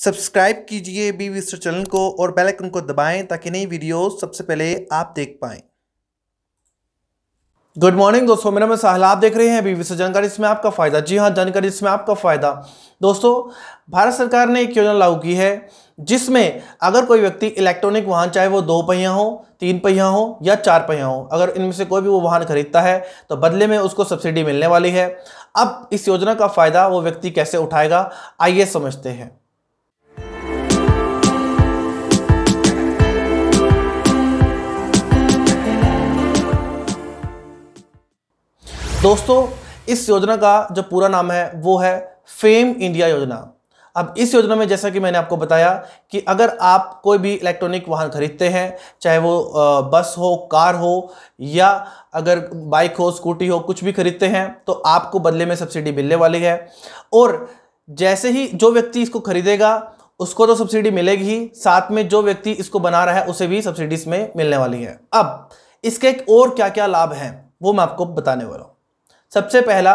subscribe कीजिए B विस्टर channel को और बेल आइकन को दबाएं ताकि नई वीडियोस सबसे पहले आप देख पाएं गुड मॉर्निंग दोस्तों मेरा नाम साहल आप देख रहे हैं बीवी से जानकारी इसमें आपका फ़ायदा जी हाँ जानकारी इसमें आपका फ़ायदा दोस्तों भारत सरकार ने एक योजना लागू की है जिसमें अगर कोई व्यक्ति इलेक्ट्रॉनिक वाहन चाहे वो दो पहिया हो तीन पहिया हो या चार पहिया हो अगर इनमें से कोई भी वो वाहन खरीदता है तो बदले में उसको सब्सिडी मिलने वाली है अब इस योजना का फ़ायदा वो व्यक्ति कैसे उठाएगा आइए समझते हैं दोस्तों इस योजना का जो पूरा नाम है वो है फेम इंडिया योजना अब इस योजना में जैसा कि मैंने आपको बताया कि अगर आप कोई भी इलेक्ट्रॉनिक वाहन खरीदते हैं चाहे वो बस हो कार हो या अगर बाइक हो स्कूटी हो कुछ भी खरीदते हैं तो आपको बदले में सब्सिडी मिलने वाली है और जैसे ही जो व्यक्ति इसको खरीदेगा उसको तो सब्सिडी मिलेगी ही साथ में जो व्यक्ति इसको बना रहा है उसे भी सब्सिडी इसमें मिलने वाली है अब इसके और क्या क्या लाभ हैं वो मैं आपको बताने वाला हूँ सबसे पहला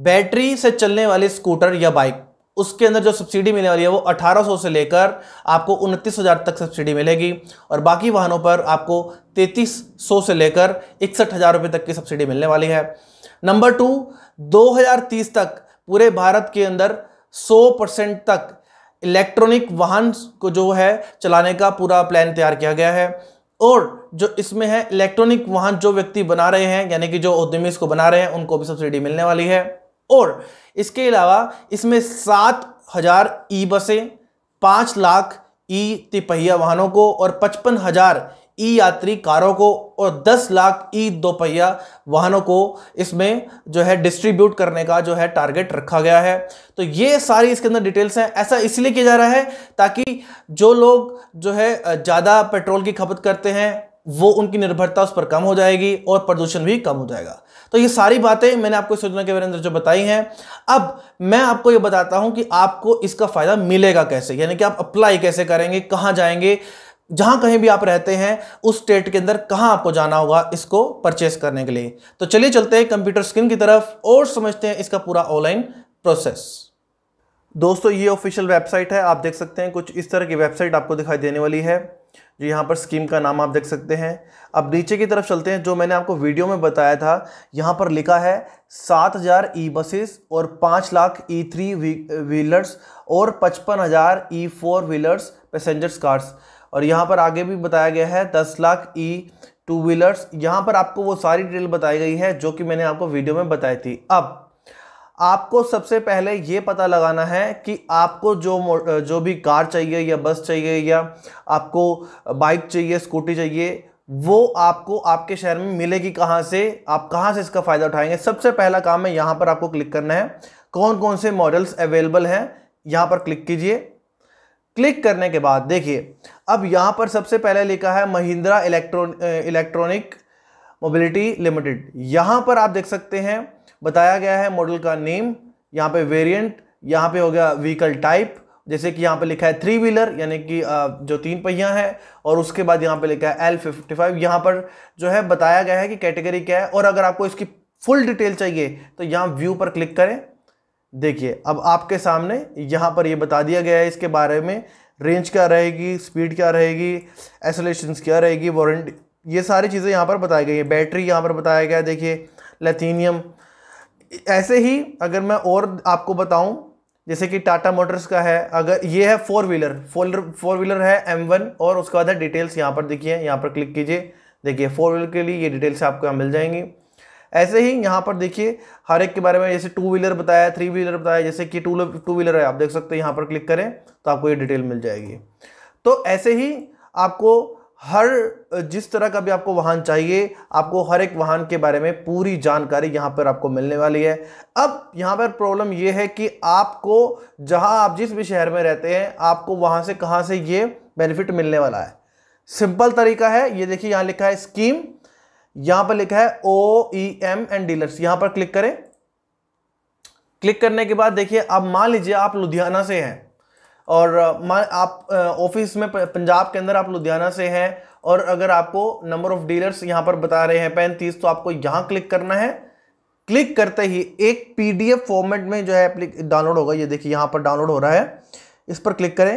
बैटरी से चलने वाले स्कूटर या बाइक उसके अंदर जो सब्सिडी मिलने वाली है वो 1800 से लेकर आपको उनतीस हज़ार तक सब्सिडी मिलेगी और बाकी वाहनों पर आपको 3300 से लेकर इकसठ हज़ार रुपये तक की सब्सिडी मिलने वाली है नंबर टू 2030 तक पूरे भारत के अंदर 100 परसेंट तक इलेक्ट्रॉनिक वाहन को जो है चलाने का पूरा प्लान तैयार किया गया है और जो इसमें है इलेक्ट्रॉनिक वाहन जो व्यक्ति बना रहे हैं यानी कि जो उद्यमी इसको बना रहे हैं उनको भी सब्सिडी मिलने वाली है और इसके अलावा इसमें सात हजार ई बसें पाँच लाख ई तिपहिया वाहनों को और पचपन हजार ई यात्री कारों को और 10 लाख ई दोपहिया वाहनों को इसमें जो है डिस्ट्रीब्यूट करने का जो है टारगेट रखा गया है तो ये सारी इसके अंदर डिटेल्स हैं ऐसा इसलिए किया जा रहा है ताकि जो लोग जो है ज़्यादा पेट्रोल की खपत करते हैं वो उनकी निर्भरता उस पर कम हो जाएगी और प्रदूषण भी कम हो जाएगा तो ये सारी बातें मैंने आपको इस योजना के बारे में जो बताई हैं अब मैं आपको ये बताता हूँ कि आपको इसका फ़ायदा मिलेगा कैसे यानी कि आप अप्लाई कैसे करेंगे कहाँ जाएंगे जहां कहीं भी आप रहते हैं उस स्टेट के अंदर कहां आपको जाना होगा इसको परचेस करने के लिए तो चलिए चलते हैं कंप्यूटर स्क्रीन की तरफ और समझते हैं इसका पूरा ऑनलाइन प्रोसेस दोस्तों ये ऑफिशियल वेबसाइट है आप देख सकते हैं कुछ इस तरह की वेबसाइट आपको दिखाई देने वाली है जो यहाँ पर स्कीम का नाम आप देख सकते हैं अब नीचे की तरफ चलते हैं जो मैंने आपको वीडियो में बताया था यहाँ पर लिखा है सात हज़ार ई बसेस और पाँच लाख ई थ्री व्हीलर्स और पचपन हज़ार E four wheelers passengers cars और यहाँ पर आगे भी बताया गया है दस लाख ई टू व्हीलर्स यहाँ पर आपको वो सारी डिटेल बताई गई है जो कि मैंने आपको वीडियो में बताई थी अब आपको सबसे पहले ये पता लगाना है कि आपको जो जो भी कार चाहिए या बस चाहिए या आपको बाइक चाहिए स्कूटी चाहिए वो आपको आपके शहर में मिलेगी कहाँ से आप कहाँ से इसका फ़ायदा उठाएंगे सबसे पहला काम है यहाँ पर आपको क्लिक करना है कौन कौन से मॉडल्स अवेलेबल हैं यहाँ पर क्लिक कीजिए क्लिक करने के बाद देखिए अब यहाँ पर सबसे पहले लिखा है Mahindra electron electronic mobility limited यहाँ पर आप देख सकते हैं बताया गया है मॉडल का नेम यहाँ पे वेरिएंट यहाँ पे हो गया व्हीकल टाइप जैसे कि यहाँ पे लिखा है थ्री व्हीलर यानी कि जो तीन पहिया है और उसके बाद यहाँ पे लिखा है एल फिफ्टी फाइव यहाँ पर जो है बताया गया है कि कैटेगरी क्या है और अगर आपको इसकी फुल डिटेल चाहिए तो यहाँ व्यू पर क्लिक करें देखिए अब आपके सामने यहाँ पर ये बता दिया गया है इसके बारे में रेंज क्या रहेगी स्पीड क्या रहेगी एसोलेशन क्या रहेगी वारंटी ये सारी चीज़ें यहाँ पर बताई गई है बैटरी यहाँ पर बताया गया है देखिए लेथीनियम ऐसे ही अगर मैं और आपको बताऊँ जैसे कि टाटा मोटर्स का है अगर ये है four wheeler four four wheeler है एम वन और उसके बाद है डिटेल्स यहाँ पर देखिए यहाँ पर क्लिक कीजिए देखिए फोर व्हीलर के लिए ये डिटेल्स आपको यहाँ मिल जाएंगी ऐसे ही यहाँ पर देखिए हर एक के बारे में जैसे टू व्हीलर बताया थ्री व्हीलर बताया जैसे कि टू टू व्हीलर है आप देख सकते हैं यहाँ पर क्लिक करें तो आपको ये डिटेल मिल जाएगी तो ऐसे ही आपको हर जिस तरह का भी आपको वाहन चाहिए आपको हर एक वाहन के बारे में पूरी जानकारी यहाँ पर आपको मिलने वाली है अब यहाँ पर प्रॉब्लम ये है कि आपको जहाँ आप जिस भी शहर में रहते हैं आपको वहाँ से कहाँ से ये बेनिफिट मिलने वाला है सिंपल तरीका है ये देखिए यहाँ लिखा है स्कीम यहां पर लिखा है O E M and dealers यहां पर क्लिक करें क्लिक करने के बाद देखिए अब मान लीजिए आप लुधियाना से हैं और आप ऑफिस में पंजाब के अंदर आप लुधियाना से हैं और अगर आपको नंबर ऑफ डीलर्स यहां पर बता रहे हैं पैंतीस तो आपको यहां क्लिक करना है क्लिक करते ही एक पीडीएफ फॉर्मेट में जो है डाउनलोड होगा ये देखिए यहां पर डाउनलोड हो रहा है इस पर क्लिक करें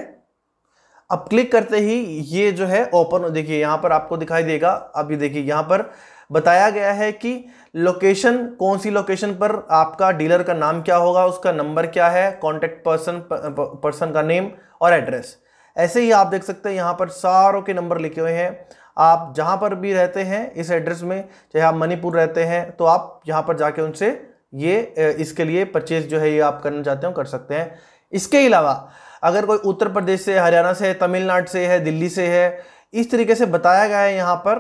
अब क्लिक करते ही ये जो है ओपन देखिए यहाँ पर आपको दिखाई देगा अब ये देखिए यहाँ पर बताया गया है कि लोकेशन कौन सी लोकेशन पर आपका डीलर का नाम क्या होगा उसका नंबर क्या है कॉन्टैक्ट पर्सन पर्सन का नेम और एड्रेस ऐसे ही आप देख सकते हैं यहाँ पर सारों के नंबर लिखे हुए हैं आप जहाँ पर भी रहते हैं इस एड्रेस में चाहे आप मणिपुर रहते हैं तो आप यहाँ पर जाके उनसे ये इसके लिए परचेज जो है ये आप करना चाहते हो कर सकते हैं इसके अलावा अगर कोई उत्तर प्रदेश से हरियाणा से है तमिलनाडु से है दिल्ली से है इस तरीके से बताया गया है यहाँ पर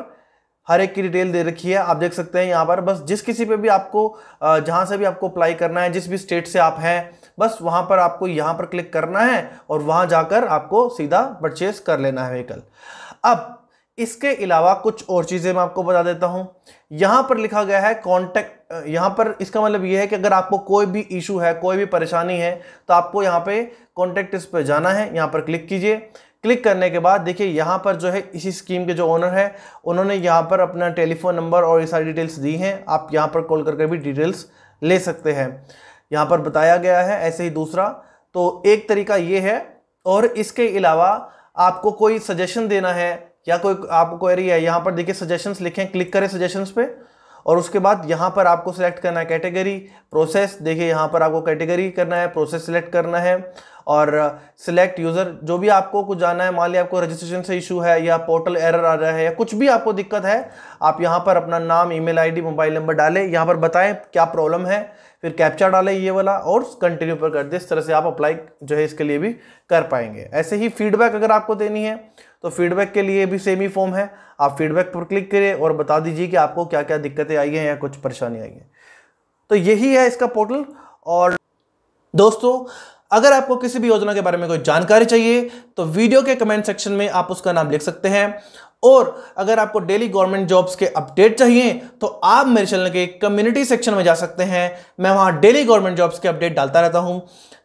हर एक की डिटेल दे रखी है आप देख सकते हैं यहाँ पर बस जिस किसी पे भी आपको जहाँ से भी आपको अप्लाई करना है जिस भी स्टेट से आप हैं बस वहाँ पर आपको यहाँ पर क्लिक करना है और वहाँ जाकर आपको सीधा परचेस कर लेना है व्हीकल अब इसके अलावा कुछ और चीज़ें मैं आपको बता देता हूँ यहाँ पर लिखा गया है कॉन्टेक्ट यहाँ पर इसका मतलब यह है कि अगर आपको कोई भी इशू है कोई भी परेशानी है तो आपको यहाँ पे कॉन्टेक्ट इस पर जाना है यहाँ पर क्लिक कीजिए क्लिक करने के बाद देखिए यहाँ पर जो है इसी स्कीम के जो ओनर है उन्होंने यहाँ पर अपना टेलीफोन नंबर और ये सारी डिटेल्स दी हैं आप यहाँ पर कॉल करके भी डिटेल्स ले सकते हैं यहाँ पर बताया गया है ऐसे ही दूसरा तो एक तरीका ये है और इसके अलावा आपको कोई सजेशन देना है या कोई आपको क्वेरी है यहाँ पर देखिए सजेशंस लिखें क्लिक करें सजेशंस पे और उसके बाद यहाँ पर आपको सिलेक्ट करना है कैटेगरी प्रोसेस देखिए यहाँ पर आपको कैटेगरी करना है प्रोसेस सिलेक्ट करना है और सिलेक्ट यूज़र जो भी आपको कुछ जाना है मान लिया आपको रजिस्ट्रेशन से इशू है या पोर्टल एरर आ रहा है या कुछ भी आपको दिक्कत है आप यहाँ पर अपना नाम ईमेल आईडी मोबाइल नंबर डालें यहाँ पर बताएं क्या प्रॉब्लम है फिर कैप्चा डालें ये वाला और कंटिन्यू पर कर दें इस तरह से आप अप्लाई जो है इसके लिए भी कर पाएंगे ऐसे ही फीडबैक अगर आपको देनी है तो फीडबैक के लिए भी सेम ही फॉर्म है आप फीडबैक पर क्लिक करिए और बता दीजिए कि आपको क्या क्या दिक्कतें आई हैं या कुछ परेशानी आई है तो यही है इसका पोर्टल और दोस्तों अगर आपको किसी भी योजना के बारे में कोई जानकारी चाहिए तो वीडियो के कमेंट सेक्शन में आप उसका नाम लिख सकते हैं और अगर आपको डेली गवर्नमेंट जॉब्स के अपडेट चाहिए तो आप मेरे चैनल के कम्युनिटी सेक्शन में जा सकते हैं मैं वहाँ डेली गवर्नमेंट जॉब्स के अपडेट डालता रहता हूँ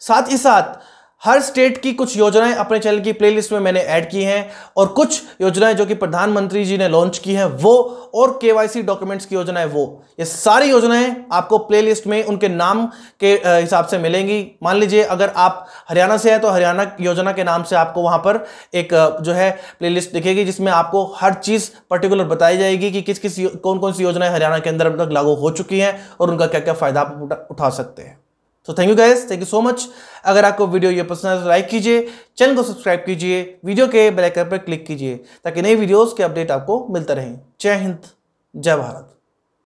साथ ही साथ हर स्टेट की कुछ योजनाएं अपने चैनल की प्लेलिस्ट में मैंने ऐड की हैं और कुछ योजनाएं जो कि प्रधानमंत्री जी ने लॉन्च की हैं वो और केवाईसी डॉक्यूमेंट्स की योजनाएं वो ये सारी योजनाएं आपको प्लेलिस्ट में उनके नाम के हिसाब से मिलेंगी मान लीजिए अगर आप हरियाणा से हैं तो हरियाणा योजना के नाम से आपको वहां पर एक जो है प्ले दिखेगी जिसमें आपको हर चीज़ पर्टिकुलर बताई जाएगी कि किस किस कौन कौन सी योजनाएं हरियाणा के अंदर अब तक लागू हो चुकी हैं और उनका क्या क्या फ़ायदा आप उठा सकते हैं तो thank you guys thank you so much अगर आपको वीडियो ये पसंद आए तो लाइक कीजिए चैनल को सब्सक्राइब कीजिए वीडियो के बेल आइकन पर क्लिक कीजिए ताकि नई वीडियोज़ के अपडेट आपको मिलता रहे जय हिंद जय भारत